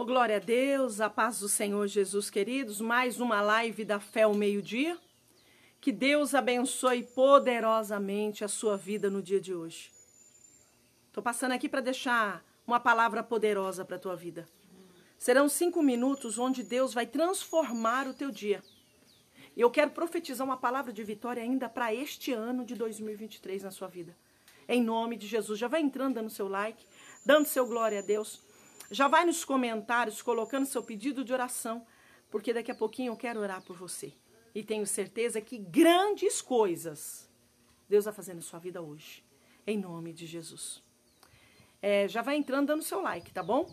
Oh, glória a Deus, a paz do Senhor Jesus, queridos. Mais uma live da Fé ao meio-dia. Que Deus abençoe poderosamente a sua vida no dia de hoje. Estou passando aqui para deixar uma palavra poderosa para a tua vida. Serão cinco minutos onde Deus vai transformar o teu dia. E eu quero profetizar uma palavra de vitória ainda para este ano de 2023 na sua vida. Em nome de Jesus. Já vai entrando, dando seu like, dando seu glória a Deus. Já vai nos comentários colocando seu pedido de oração, porque daqui a pouquinho eu quero orar por você. E tenho certeza que grandes coisas Deus vai fazer na sua vida hoje, em nome de Jesus. É, já vai entrando dando seu like, tá bom?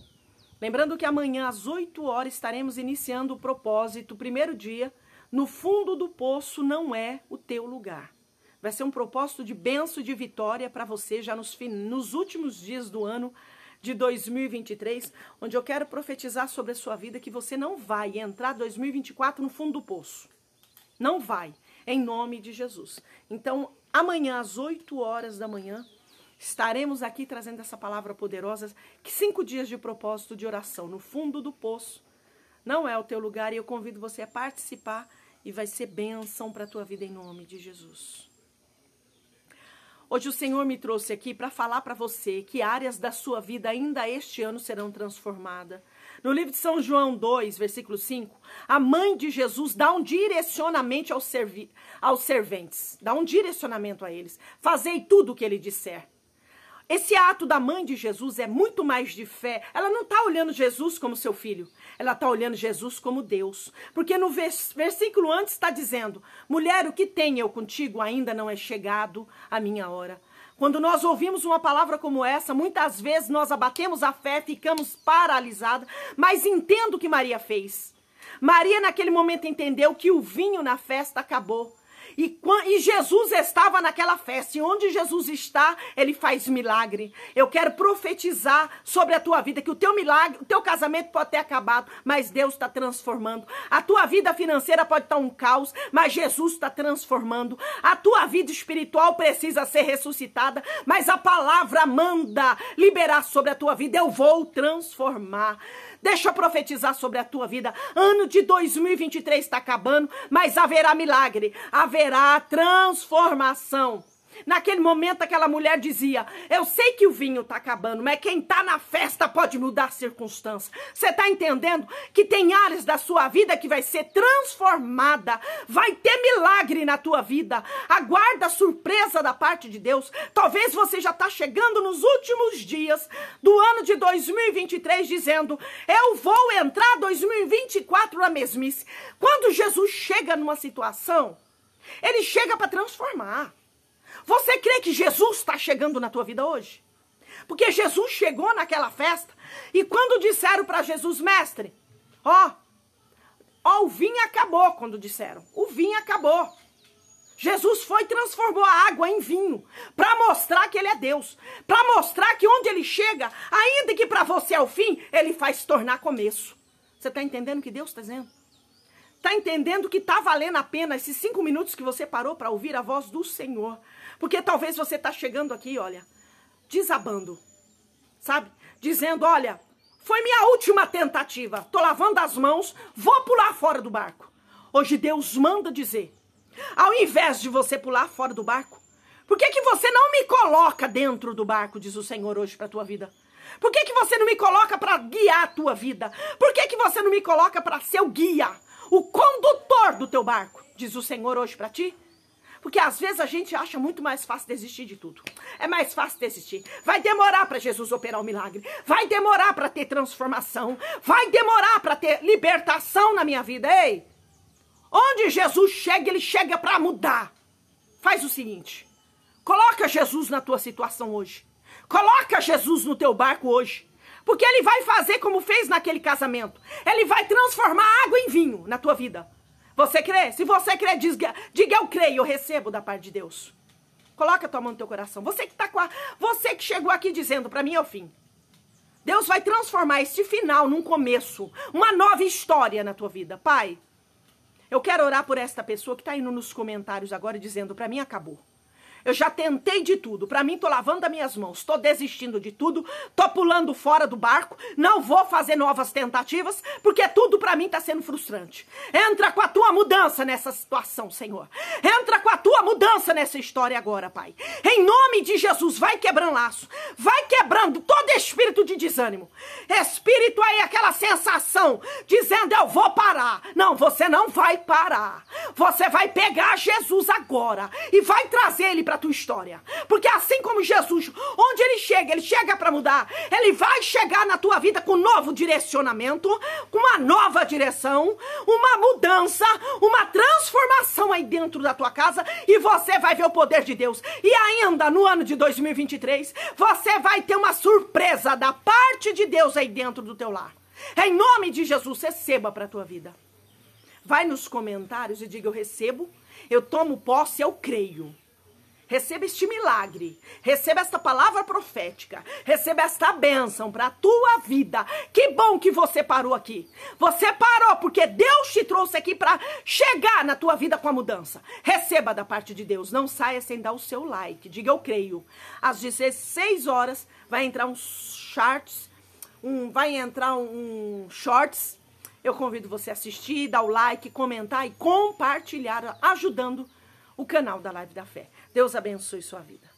Lembrando que amanhã às 8 horas estaremos iniciando o propósito, primeiro dia, no fundo do poço não é o teu lugar. Vai ser um propósito de benção e de vitória para você já nos, nos últimos dias do ano de 2023, onde eu quero profetizar sobre a sua vida que você não vai entrar 2024 no fundo do poço. Não vai, em nome de Jesus. Então, amanhã às 8 horas da manhã, estaremos aqui trazendo essa palavra poderosa, que cinco dias de propósito de oração no fundo do poço não é o teu lugar e eu convido você a participar e vai ser bênção para a tua vida em nome de Jesus. Hoje o Senhor me trouxe aqui para falar para você que áreas da sua vida ainda este ano serão transformadas. No livro de São João 2, versículo 5, a mãe de Jesus dá um direcionamento aos, servi aos serventes, dá um direcionamento a eles. Fazei tudo o que ele disser. Esse ato da mãe de Jesus é muito mais de fé. Ela não está olhando Jesus como seu filho, ela está olhando Jesus como Deus. Porque no versículo antes está dizendo: Mulher, o que tenho eu contigo? Ainda não é chegado a minha hora. Quando nós ouvimos uma palavra como essa, muitas vezes nós abatemos a fé, ficamos paralisados, mas entendo o que Maria fez. Maria, naquele momento, entendeu que o vinho na festa acabou. E, e Jesus estava naquela festa. E onde Jesus está, ele faz milagre. Eu quero profetizar sobre a tua vida que o teu milagre, o teu casamento pode ter acabado, mas Deus está transformando. A tua vida financeira pode estar tá um caos, mas Jesus está transformando. A tua vida espiritual precisa ser ressuscitada, mas a palavra manda liberar sobre a tua vida. Eu vou transformar. Deixa eu profetizar sobre a tua vida. Ano de 2023 está acabando, mas haverá milagre, haverá transformação. Naquele momento, aquela mulher dizia: Eu sei que o vinho está acabando, mas quem está na festa pode mudar a circunstância. Você está entendendo que tem áreas da sua vida que vai ser transformada, vai ter milagre na tua vida. Aguarda surpresa da parte de Deus. Talvez você já está chegando nos últimos dias do ano de 2023 dizendo: Eu vou entrar 2024 na mesmice. Quando Jesus chega numa situação, ele chega para transformar. Você crê que Jesus está chegando na tua vida hoje? Porque Jesus chegou naquela festa e quando disseram para Jesus, mestre, ó, ó, o vinho acabou quando disseram. O vinho acabou. Jesus foi e transformou a água em vinho para mostrar que ele é Deus, para mostrar que onde ele chega, ainda que para você é o fim, ele faz se tornar começo. Você está entendendo o que Deus está dizendo? Tá entendendo que tá valendo a pena esses cinco minutos que você parou para ouvir a voz do Senhor? Porque talvez você tá chegando aqui, olha, desabando, sabe? Dizendo, olha, foi minha última tentativa. Tô lavando as mãos, vou pular fora do barco. Hoje Deus manda dizer, ao invés de você pular fora do barco, por que, que você não me coloca dentro do barco, diz o Senhor hoje para tua vida? Por que, que você não me coloca para guiar a tua vida? Por que, que você não me coloca para ser o guia? o condutor do teu barco, diz o Senhor hoje para ti. Porque às vezes a gente acha muito mais fácil desistir de tudo. É mais fácil desistir. Vai demorar para Jesus operar o milagre. Vai demorar para ter transformação. Vai demorar para ter libertação na minha vida. Ei! Onde Jesus chega, ele chega para mudar. Faz o seguinte: coloca Jesus na tua situação hoje. Coloca Jesus no teu barco hoje. Porque ele vai fazer como fez naquele casamento. Ele vai transformar água em vinho na tua vida. Você crê? Se você crê, diga, diga eu creio, eu recebo da parte de Deus. Coloca a tua mão no teu coração. Você que tá com a, você que chegou aqui dizendo para mim é o fim. Deus vai transformar este final num começo, uma nova história na tua vida, Pai. Eu quero orar por esta pessoa que está indo nos comentários agora dizendo para mim acabou. Eu já tentei de tudo. Para mim, tô lavando as minhas mãos. Tô desistindo de tudo. Tô pulando fora do barco. Não vou fazer novas tentativas, porque tudo para mim tá sendo frustrante. Entra com a tua mudança nessa situação, Senhor. Entra com a tua mudança nessa história agora, Pai. Em nome de Jesus, vai quebrando laço. Vai quebrando todo espírito de desânimo. Espírito aí, aquela sensação dizendo: eu vou parar. Não, você não vai parar. Você vai pegar Jesus agora e vai trazer ele para a tua história. Porque assim como Jesus, onde ele chega, ele chega para mudar. Ele vai chegar na tua vida com um novo direcionamento, com uma nova direção, uma mudança, uma transformação aí dentro da tua casa e você vai ver o poder de Deus. E ainda no ano de 2023, você vai ter uma surpresa da parte de Deus aí dentro do teu lar. Em nome de Jesus, receba para a tua vida. Vai nos comentários e diga: Eu recebo, eu tomo posse, eu creio. Receba este milagre, receba esta palavra profética, receba esta bênção para a tua vida. Que bom que você parou aqui. Você parou porque Deus te trouxe aqui para chegar na tua vida com a mudança. Receba da parte de Deus, não saia sem dar o seu like. Diga eu creio. Às 16 horas vai entrar um shorts, um vai entrar um shorts. Eu convido você a assistir, dar o like, comentar e compartilhar, ajudando o canal da Live da Fé. Deus abençoe sua vida.